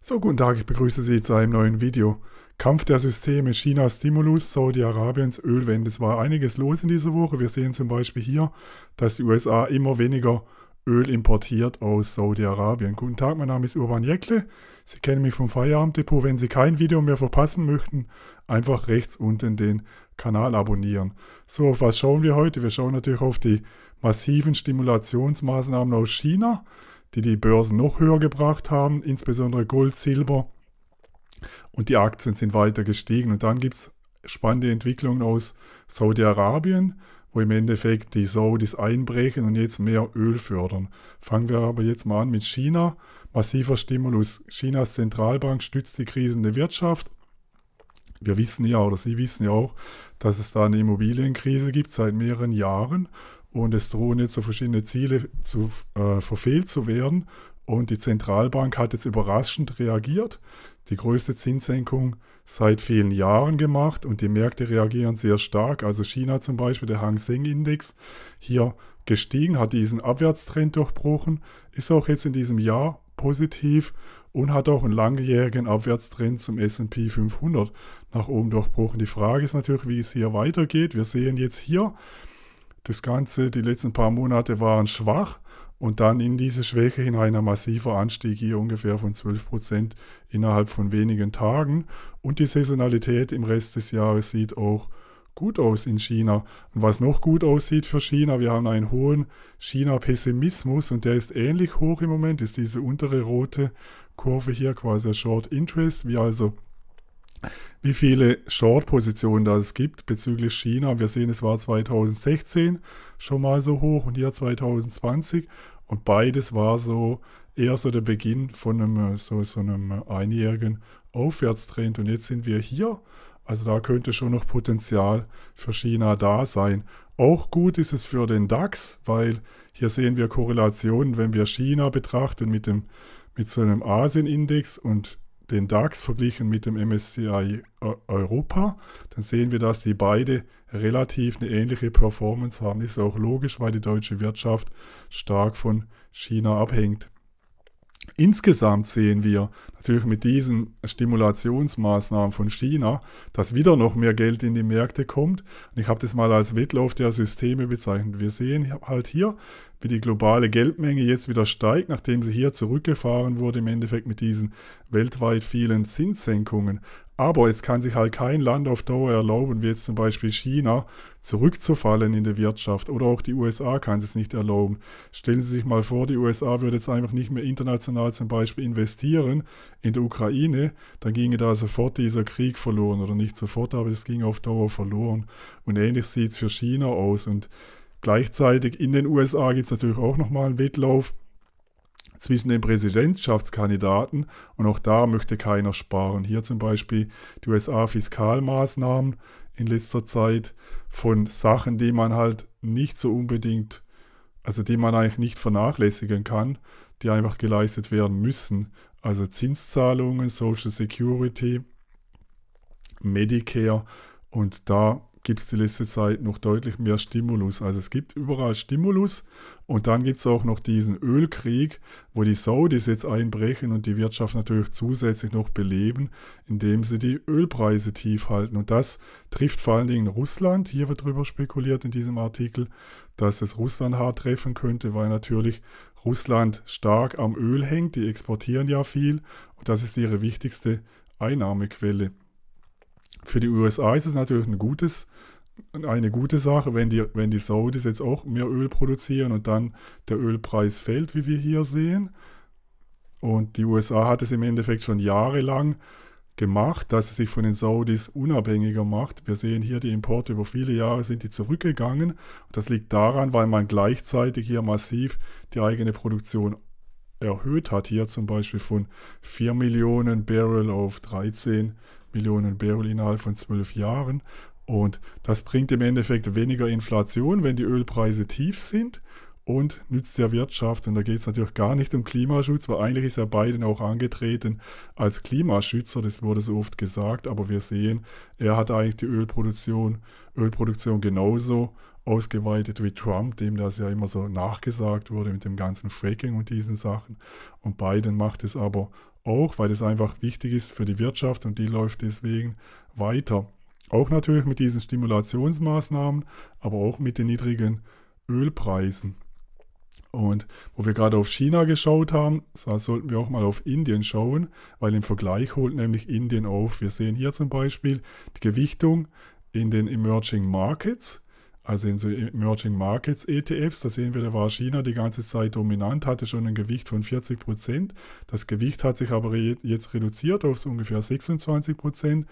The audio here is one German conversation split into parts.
So, guten Tag, ich begrüße Sie zu einem neuen Video. Kampf der Systeme, China Stimulus, Saudi-Arabiens Ölwende. Es war einiges los in dieser Woche. Wir sehen zum Beispiel hier, dass die USA immer weniger Öl importiert aus Saudi-Arabien. Guten Tag, mein Name ist Urban Jekle. Sie kennen mich vom Feierabenddepot. Wenn Sie kein Video mehr verpassen möchten, einfach rechts unten den Kanal abonnieren. So, auf was schauen wir heute? Wir schauen natürlich auf die massiven Stimulationsmaßnahmen aus China die die Börsen noch höher gebracht haben, insbesondere Gold, Silber. Und die Aktien sind weiter gestiegen. Und dann gibt es spannende Entwicklungen aus Saudi-Arabien, wo im Endeffekt die Saudis einbrechen und jetzt mehr Öl fördern. Fangen wir aber jetzt mal an mit China. Massiver Stimulus. Chinas Zentralbank stützt die krisende Wirtschaft. Wir wissen ja, oder Sie wissen ja auch, dass es da eine Immobilienkrise gibt seit mehreren Jahren und es drohen jetzt so verschiedene Ziele zu, äh, verfehlt zu werden. Und die Zentralbank hat jetzt überraschend reagiert, die größte Zinssenkung seit vielen Jahren gemacht und die Märkte reagieren sehr stark. Also China zum Beispiel, der Hang Seng Index, hier gestiegen, hat diesen Abwärtstrend durchbrochen, ist auch jetzt in diesem Jahr positiv und hat auch einen langjährigen Abwärtstrend zum SP 500 nach oben durchbrochen. Die Frage ist natürlich, wie es hier weitergeht. Wir sehen jetzt hier das Ganze, die letzten paar Monate waren schwach und dann in diese Schwäche hinein ein massiver Anstieg hier ungefähr von 12 Prozent innerhalb von wenigen Tagen. Und die Saisonalität im Rest des Jahres sieht auch gut aus in China. Und was noch gut aussieht für China, wir haben einen hohen China-Pessimismus und der ist ähnlich hoch im Moment, ist diese untere rote Kurve hier quasi Short Interest, wie also wie viele Short-Positionen da es gibt bezüglich China. Wir sehen, es war 2016 schon mal so hoch und hier 2020. Und beides war so eher so der Beginn von einem, äh, so, so einem äh, einjährigen Aufwärtstrend. Und jetzt sind wir hier. Also da könnte schon noch Potenzial für China da sein. Auch gut ist es für den DAX, weil hier sehen wir Korrelationen, wenn wir China betrachten mit, dem, mit so einem Asien-Index und den DAX verglichen mit dem MSCI Europa, dann sehen wir, dass die beide relativ eine ähnliche Performance haben. Ist auch logisch, weil die deutsche Wirtschaft stark von China abhängt. Insgesamt sehen wir natürlich mit diesen Stimulationsmaßnahmen von China, dass wieder noch mehr Geld in die Märkte kommt. Und ich habe das mal als Wettlauf der Systeme bezeichnet. Wir sehen halt hier wie die globale Geldmenge jetzt wieder steigt, nachdem sie hier zurückgefahren wurde im Endeffekt mit diesen weltweit vielen Zinssenkungen. Aber es kann sich halt kein Land auf Dauer erlauben, wie jetzt zum Beispiel China, zurückzufallen in der Wirtschaft. Oder auch die USA kann es nicht erlauben. Stellen Sie sich mal vor, die USA würde jetzt einfach nicht mehr international zum Beispiel investieren in der Ukraine. Dann ginge da sofort dieser Krieg verloren. Oder nicht sofort, aber es ging auf Dauer verloren. Und ähnlich sieht es für China aus. Und Gleichzeitig in den USA gibt es natürlich auch nochmal einen Wettlauf zwischen den Präsidentschaftskandidaten und auch da möchte keiner sparen. Hier zum Beispiel die USA-Fiskalmaßnahmen in letzter Zeit von Sachen, die man halt nicht so unbedingt, also die man eigentlich nicht vernachlässigen kann, die einfach geleistet werden müssen. Also Zinszahlungen, Social Security, Medicare und da gibt es die letzte Zeit noch deutlich mehr Stimulus. Also es gibt überall Stimulus und dann gibt es auch noch diesen Ölkrieg, wo die Saudis jetzt einbrechen und die Wirtschaft natürlich zusätzlich noch beleben, indem sie die Ölpreise tief halten. Und das trifft vor allen Dingen Russland. Hier wird darüber spekuliert in diesem Artikel, dass es Russland hart treffen könnte, weil natürlich Russland stark am Öl hängt. Die exportieren ja viel und das ist ihre wichtigste Einnahmequelle für die USA ist es natürlich ein gutes, eine gute Sache, wenn die, wenn die Saudis jetzt auch mehr Öl produzieren und dann der Ölpreis fällt, wie wir hier sehen. Und die USA hat es im Endeffekt schon jahrelang gemacht, dass sie sich von den Saudis unabhängiger macht. Wir sehen hier, die Importe über viele Jahre sind die zurückgegangen. das liegt daran, weil man gleichzeitig hier massiv die eigene Produktion erhöht hat. Hier zum Beispiel von 4 Millionen Barrel auf 13 Millionen. Millionen Barrel innerhalb von zwölf Jahren. Und das bringt im Endeffekt weniger Inflation, wenn die Ölpreise tief sind und nützt der Wirtschaft. Und da geht es natürlich gar nicht um Klimaschutz, weil eigentlich ist ja Biden auch angetreten als Klimaschützer, das wurde so oft gesagt, aber wir sehen, er hat eigentlich die Ölproduktion, Ölproduktion genauso ausgeweitet wie Trump, dem das ja immer so nachgesagt wurde mit dem ganzen Fracking und diesen Sachen. Und Biden macht es aber auch, weil es einfach wichtig ist für die Wirtschaft und die läuft deswegen weiter. Auch natürlich mit diesen Stimulationsmaßnahmen, aber auch mit den niedrigen Ölpreisen. Und wo wir gerade auf China geschaut haben, da sollten wir auch mal auf Indien schauen, weil im Vergleich holt nämlich Indien auf. Wir sehen hier zum Beispiel die Gewichtung in den Emerging Markets, also in so Emerging Markets ETFs. Da sehen wir, da war China die ganze Zeit dominant, hatte schon ein Gewicht von 40 Prozent. Das Gewicht hat sich aber jetzt reduziert auf so ungefähr 26 Prozent.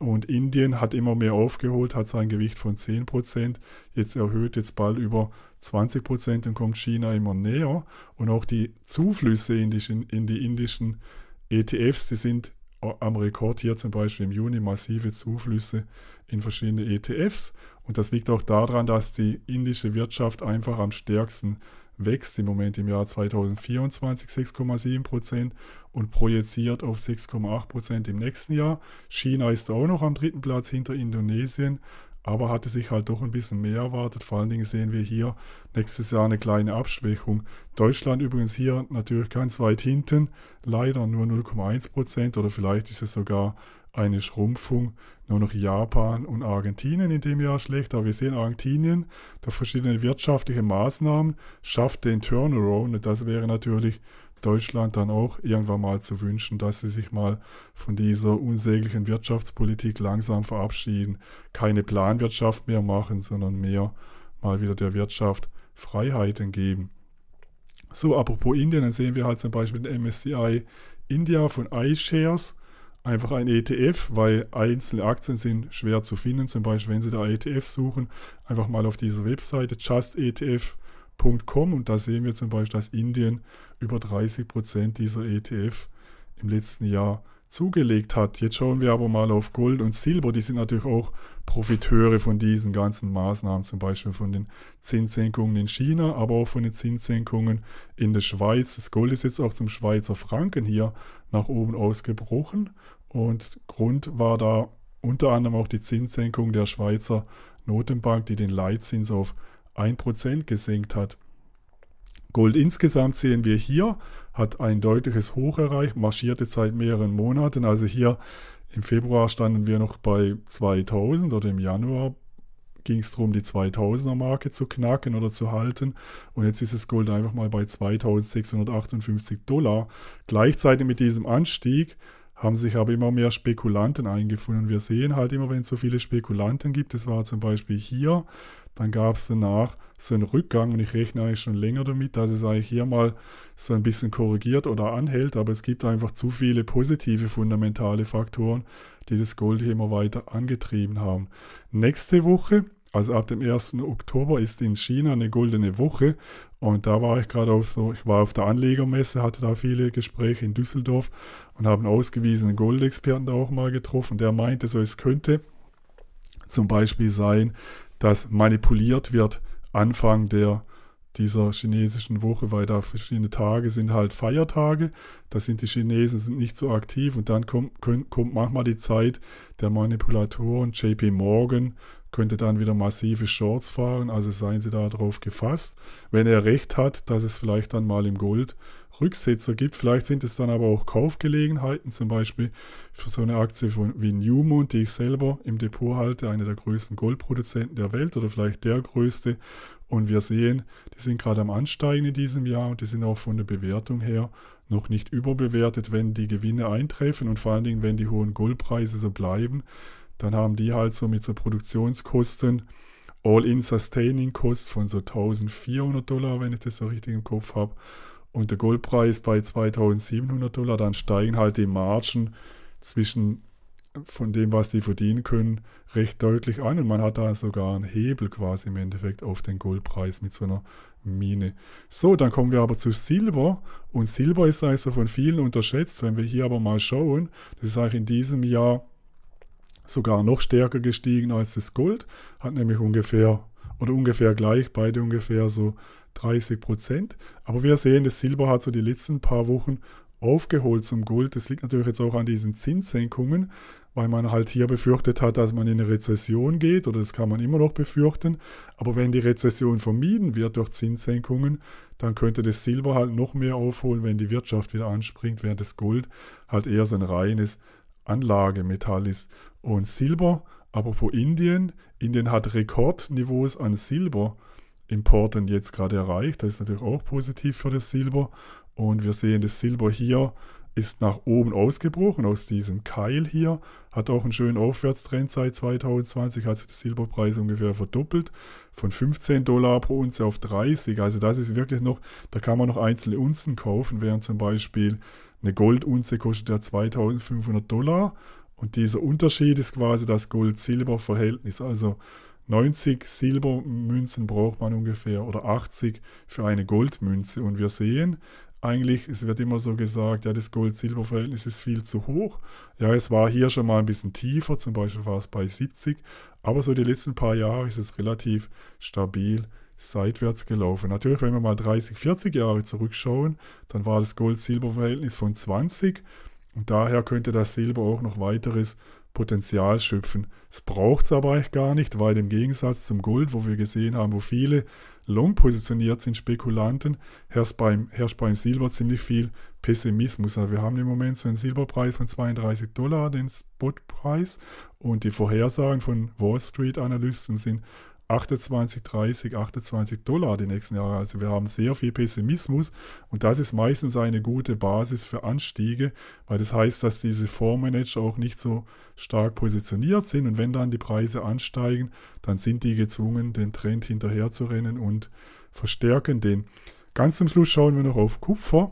Und Indien hat immer mehr aufgeholt, hat sein Gewicht von 10 Prozent jetzt erhöht, jetzt bald über 20 Prozent dann kommt China immer näher. Und auch die Zuflüsse in die, in die indischen ETFs, die sind am Rekord hier zum Beispiel im Juni massive Zuflüsse in verschiedene ETFs. Und das liegt auch daran, dass die indische Wirtschaft einfach am stärksten wächst im Moment im Jahr 2024 6,7 Prozent und projiziert auf 6,8 Prozent im nächsten Jahr. China ist auch noch am dritten Platz hinter Indonesien, aber hatte sich halt doch ein bisschen mehr erwartet. Vor allen Dingen sehen wir hier nächstes Jahr eine kleine Abschwächung. Deutschland übrigens hier natürlich ganz weit hinten, leider nur 0,1 Prozent oder vielleicht ist es sogar eine Schrumpfung. Nur noch Japan und Argentinien in dem Jahr schlecht, aber wir sehen Argentinien durch verschiedene wirtschaftliche Maßnahmen schafft den Turnaround und das wäre natürlich Deutschland dann auch irgendwann mal zu wünschen, dass sie sich mal von dieser unsäglichen Wirtschaftspolitik langsam verabschieden, keine Planwirtschaft mehr machen, sondern mehr mal wieder der Wirtschaft Freiheiten geben. So, apropos Indien, dann sehen wir halt zum Beispiel den MSCI India von iShares, einfach ein ETF, weil einzelne Aktien sind schwer zu finden. Zum Beispiel, wenn Sie da ETF suchen, einfach mal auf dieser Webseite Just ETF Com und da sehen wir zum Beispiel, dass Indien über 30 Prozent dieser ETF im letzten Jahr zugelegt hat. Jetzt schauen wir aber mal auf Gold und Silber. Die sind natürlich auch Profiteure von diesen ganzen Maßnahmen, zum Beispiel von den Zinssenkungen in China, aber auch von den Zinssenkungen in der Schweiz. Das Gold ist jetzt auch zum Schweizer Franken hier nach oben ausgebrochen. Und Grund war da unter anderem auch die Zinssenkung der Schweizer Notenbank, die den Leitzins auf 1% gesenkt hat. Gold insgesamt sehen wir hier, hat ein deutliches Hoch erreicht, marschierte seit mehreren Monaten. Also hier im Februar standen wir noch bei 2000 oder im Januar ging es darum, die 2000er Marke zu knacken oder zu halten. Und jetzt ist das Gold einfach mal bei 2658 Dollar. Gleichzeitig mit diesem Anstieg haben sich aber immer mehr Spekulanten eingefunden. Wir sehen halt immer, wenn es so viele Spekulanten gibt, das war zum Beispiel hier, dann gab es danach so einen Rückgang und ich rechne eigentlich schon länger damit, dass es eigentlich hier mal so ein bisschen korrigiert oder anhält, aber es gibt einfach zu viele positive fundamentale Faktoren, die das Gold hier immer weiter angetrieben haben. Nächste Woche, also ab dem 1. Oktober, ist in China eine goldene Woche und da war ich gerade auf so, ich war auf der Anlegermesse, hatte da viele Gespräche in Düsseldorf und habe einen ausgewiesenen Goldexperten da auch mal getroffen, der meinte so, es könnte zum Beispiel sein, das manipuliert wird Anfang der dieser chinesischen Woche, weil da verschiedene Tage sind halt Feiertage. Da sind die Chinesen sind nicht so aktiv und dann kommt, kommt manchmal die Zeit der Manipulatoren. JP Morgan könnte dann wieder massive Shorts fahren, also seien Sie darauf gefasst. Wenn er recht hat, dass es vielleicht dann mal im Gold Rücksetzer gibt, vielleicht sind es dann aber auch Kaufgelegenheiten, zum Beispiel für so eine Aktie von, wie Newmont, die ich selber im Depot halte, einer der größten Goldproduzenten der Welt oder vielleicht der größte. Und wir sehen, die sind gerade am Ansteigen in diesem Jahr und die sind auch von der Bewertung her noch nicht überbewertet, wenn die Gewinne eintreffen und vor allen Dingen, wenn die hohen Goldpreise so bleiben dann haben die halt so mit so Produktionskosten, All-in-Sustaining-Kost von so 1400 Dollar, wenn ich das so richtig im Kopf habe, und der Goldpreis bei 2700 Dollar, dann steigen halt die Margen zwischen von dem, was die verdienen können, recht deutlich an. Und man hat da sogar einen Hebel quasi im Endeffekt auf den Goldpreis mit so einer Mine. So, dann kommen wir aber zu Silber. Und Silber ist also von vielen unterschätzt. Wenn wir hier aber mal schauen, das ist eigentlich in diesem Jahr sogar noch stärker gestiegen als das Gold, hat nämlich ungefähr oder ungefähr gleich, beide ungefähr so 30 Prozent. Aber wir sehen, das Silber hat so die letzten paar Wochen aufgeholt zum Gold. Das liegt natürlich jetzt auch an diesen Zinssenkungen, weil man halt hier befürchtet hat, dass man in eine Rezession geht oder das kann man immer noch befürchten. Aber wenn die Rezession vermieden wird durch Zinssenkungen, dann könnte das Silber halt noch mehr aufholen, wenn die Wirtschaft wieder anspringt, während das Gold halt eher so ein reines Anlagemetall ist. Und Silber, apropos Indien, Indien hat Rekordniveaus an Silberimporten jetzt gerade erreicht. Das ist natürlich auch positiv für das Silber. Und wir sehen, das Silber hier ist nach oben ausgebrochen aus diesem Keil hier, hat auch einen schönen Aufwärtstrend seit 2020, hat sich der Silberpreis ungefähr verdoppelt, von 15 Dollar pro Unze auf 30. Also das ist wirklich noch, da kann man noch einzelne Unzen kaufen, während zum Beispiel eine Goldunze kostet ja 2500 Dollar und dieser Unterschied ist quasi das Gold-Silber-Verhältnis. Also 90 Silbermünzen braucht man ungefähr oder 80 für eine Goldmünze. Und wir sehen, eigentlich, es wird immer so gesagt, ja, das Gold-Silber-Verhältnis ist viel zu hoch. Ja, es war hier schon mal ein bisschen tiefer, zum Beispiel war es bei 70, aber so die letzten paar Jahre ist es relativ stabil seitwärts gelaufen. Natürlich, wenn wir mal 30, 40 Jahre zurückschauen, dann war das Gold-Silber-Verhältnis von 20 und daher könnte das Silber auch noch weiteres Potenzial schöpfen. Es braucht es aber eigentlich gar nicht, weil im Gegensatz zum Gold, wo wir gesehen haben, wo viele long positioniert sind, Spekulanten, herrscht beim, herrscht beim Silber ziemlich viel Pessimismus. Also wir haben im Moment so einen Silberpreis von 32 Dollar, den Spotpreis, und die Vorhersagen von Wall Street-Analysten sind 28, 30, 28 Dollar die nächsten Jahre. Also wir haben sehr viel Pessimismus und das ist meistens eine gute Basis für Anstiege, weil das heißt, dass diese Fondsmanager auch nicht so stark positioniert sind und wenn dann die Preise ansteigen, dann sind die gezwungen, den Trend hinterherzurennen und verstärken den. Ganz zum Schluss schauen wir noch auf Kupfer,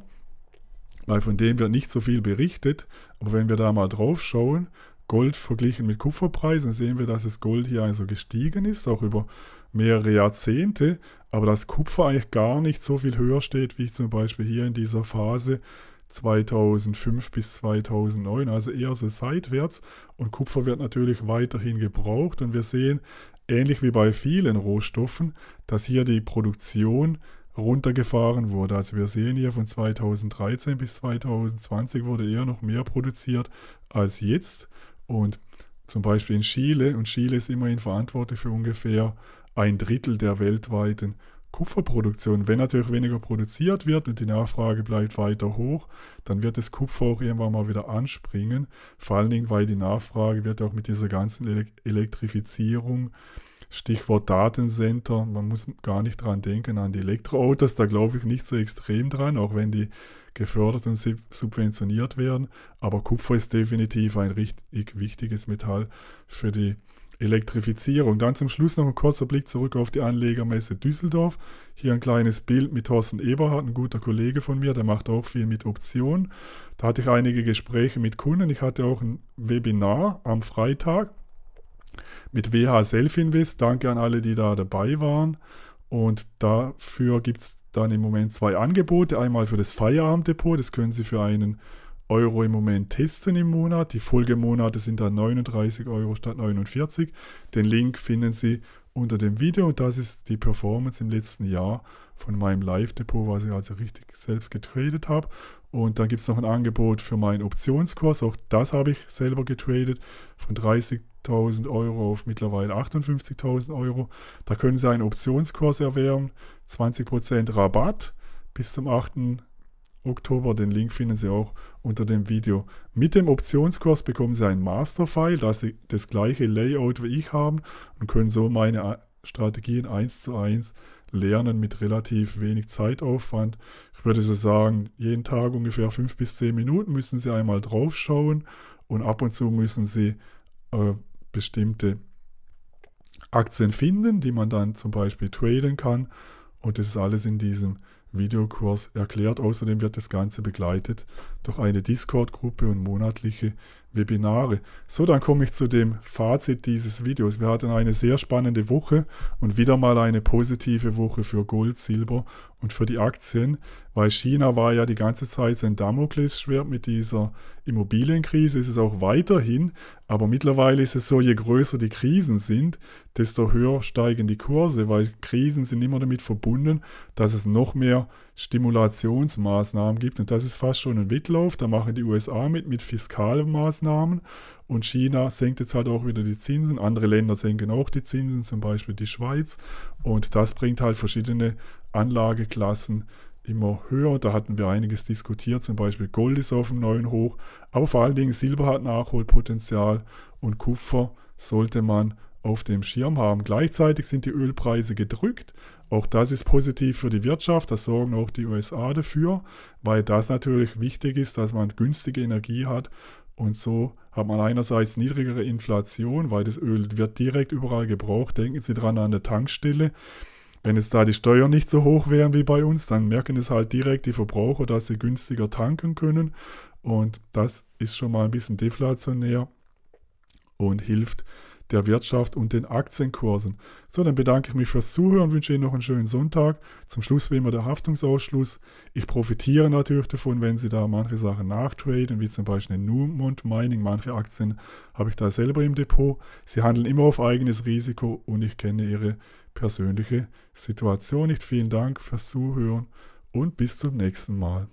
weil von dem wird nicht so viel berichtet, aber wenn wir da mal drauf schauen, Gold verglichen mit Kupferpreisen sehen wir, dass das Gold hier also gestiegen ist, auch über mehrere Jahrzehnte, aber dass Kupfer eigentlich gar nicht so viel höher steht, wie zum Beispiel hier in dieser Phase 2005 bis 2009, also eher so seitwärts. Und Kupfer wird natürlich weiterhin gebraucht und wir sehen, ähnlich wie bei vielen Rohstoffen, dass hier die Produktion runtergefahren wurde. Also wir sehen hier von 2013 bis 2020 wurde eher noch mehr produziert als jetzt. Und zum Beispiel in Chile, und Chile ist immerhin verantwortlich für ungefähr ein Drittel der weltweiten Kupferproduktion. Wenn natürlich weniger produziert wird und die Nachfrage bleibt weiter hoch, dann wird das Kupfer auch irgendwann mal wieder anspringen. Vor allen Dingen, weil die Nachfrage wird auch mit dieser ganzen Ele Elektrifizierung, Stichwort Datencenter, man muss gar nicht dran denken an die Elektroautos, da glaube ich nicht so extrem dran, auch wenn die gefördert und subventioniert werden. Aber Kupfer ist definitiv ein richtig wichtiges Metall für die Elektrifizierung. Dann zum Schluss noch ein kurzer Blick zurück auf die Anlegermesse Düsseldorf. Hier ein kleines Bild mit Thorsten Eberhardt, ein guter Kollege von mir, der macht auch viel mit Optionen. Da hatte ich einige Gespräche mit Kunden. Ich hatte auch ein Webinar am Freitag mit WH Selfinvest. Danke an alle, die da dabei waren. Und dafür gibt es dann im Moment zwei Angebote. Einmal für das Feierabenddepot, das können Sie für einen Euro im Moment testen im Monat. Die Folgemonate sind dann 39 Euro statt 49. Den Link finden Sie unter dem Video. Und Das ist die Performance im letzten Jahr von meinem Live-Depot, was ich also richtig selbst getradet habe. Und dann gibt es noch ein Angebot für meinen Optionskurs. Auch das habe ich selber getradet von 30.000 Euro auf mittlerweile 58.000 Euro. Da können Sie einen Optionskurs erwerben, 20% Rabatt bis zum 8. Oktober. Den Link finden Sie auch unter dem Video. Mit dem Optionskurs bekommen Sie ein Masterfile, dass Sie das gleiche Layout wie ich haben und können so meine äh, Strategien eins zu eins lernen mit relativ wenig Zeitaufwand. Ich würde so sagen, jeden Tag ungefähr fünf bis zehn Minuten müssen Sie einmal drauf schauen und ab und zu müssen Sie äh, bestimmte Aktien finden, die man dann zum Beispiel traden kann. Und das ist alles in diesem Videokurs erklärt. Außerdem wird das Ganze begleitet durch eine Discord-Gruppe und monatliche Webinare. So, dann komme ich zu dem Fazit dieses Videos. Wir hatten eine sehr spannende Woche und wieder mal eine positive Woche für Gold, Silber und für die Aktien, weil China war ja die ganze Zeit so ein Damoklesschwert mit dieser Immobilienkrise, ist es auch weiterhin, aber mittlerweile ist es so, je größer die Krisen sind, desto höher steigen die Kurse, weil Krisen sind immer damit verbunden, dass es noch mehr Stimulationsmaßnahmen gibt. Und das ist fast schon ein Wettlauf. Da machen die USA mit, mit Fiskalmaßnahmen. Und China senkt jetzt halt auch wieder die Zinsen. Andere Länder senken auch die Zinsen, zum Beispiel die Schweiz. Und das bringt halt verschiedene Anlageklassen immer höher. Da hatten wir einiges diskutiert. Zum Beispiel Gold ist auf dem neuen Hoch. Aber vor allen Dingen Silber hat Nachholpotenzial und Kupfer sollte man auf dem Schirm haben. Gleichzeitig sind die Ölpreise gedrückt. Auch das ist positiv für die Wirtschaft, das sorgen auch die USA dafür, weil das natürlich wichtig ist, dass man günstige Energie hat und so hat man einerseits niedrigere Inflation, weil das Öl wird direkt überall gebraucht. Denken Sie dran an der Tankstelle. Wenn es da die Steuern nicht so hoch wären wie bei uns, dann merken es halt direkt die Verbraucher, dass sie günstiger tanken können. Und das ist schon mal ein bisschen deflationär und hilft der Wirtschaft und den Aktienkursen. So, dann bedanke ich mich fürs Zuhören, wünsche Ihnen noch einen schönen Sonntag. Zum Schluss wie immer der Haftungsausschluss. Ich profitiere natürlich davon, wenn Sie da manche Sachen nachtraden, wie zum Beispiel in Newmont Mining. Manche Aktien habe ich da selber im Depot. Sie handeln immer auf eigenes Risiko und ich kenne Ihre persönliche Situation nicht. Vielen Dank fürs Zuhören und bis zum nächsten Mal.